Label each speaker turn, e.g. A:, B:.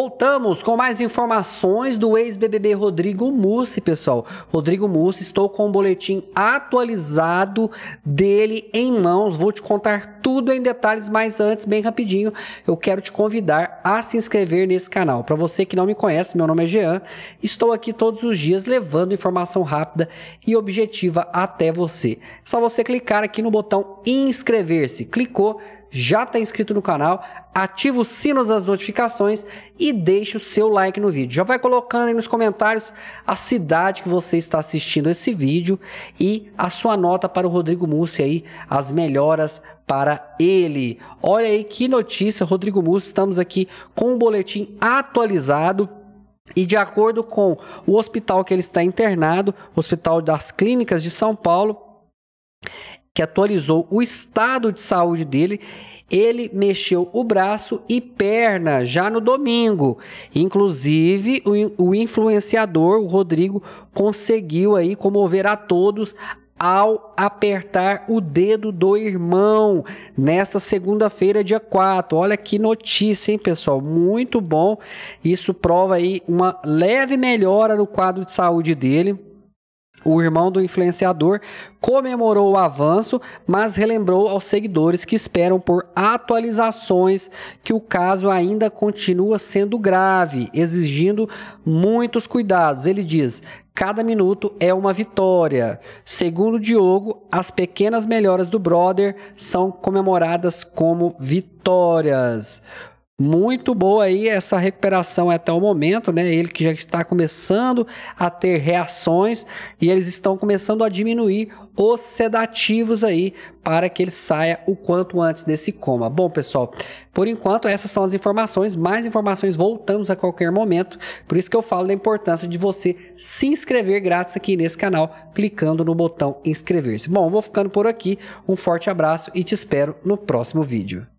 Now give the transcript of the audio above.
A: Voltamos com mais informações do ex-BBB Rodrigo Mussi, pessoal. Rodrigo Mussi, estou com o um boletim atualizado dele em mãos. Vou te contar tudo em detalhes, mas antes, bem rapidinho, eu quero te convidar a se inscrever nesse canal. Para você que não me conhece, meu nome é Jean. Estou aqui todos os dias levando informação rápida e objetiva até você. É só você clicar aqui no botão inscrever-se. Clicou, já está inscrito no canal, ativa o sino das notificações e deixa o seu like no vídeo. Já vai colocando aí nos comentários a cidade que você está assistindo esse vídeo e a sua nota para o Rodrigo Mussi aí, as melhoras para ele. Olha aí que notícia, Rodrigo Mussi, estamos aqui com um boletim atualizado e de acordo com o hospital que ele está internado, Hospital das Clínicas de São Paulo, que atualizou o estado de saúde dele, ele mexeu o braço e perna já no domingo. Inclusive, o, o influenciador, o Rodrigo, conseguiu aí comover a todos ao apertar o dedo do irmão nesta segunda-feira, dia 4. Olha que notícia, hein, pessoal? Muito bom. Isso prova aí uma leve melhora no quadro de saúde dele. O irmão do influenciador comemorou o avanço, mas relembrou aos seguidores que esperam por atualizações que o caso ainda continua sendo grave, exigindo muitos cuidados. Ele diz: cada minuto é uma vitória. Segundo Diogo, as pequenas melhoras do brother são comemoradas como vitórias. Muito boa aí essa recuperação até o momento, né? Ele que já está começando a ter reações e eles estão começando a diminuir os sedativos aí para que ele saia o quanto antes desse coma. Bom, pessoal, por enquanto essas são as informações, mais informações voltamos a qualquer momento. Por isso que eu falo da importância de você se inscrever grátis aqui nesse canal, clicando no botão inscrever-se. Bom, vou ficando por aqui. Um forte abraço e te espero no próximo vídeo.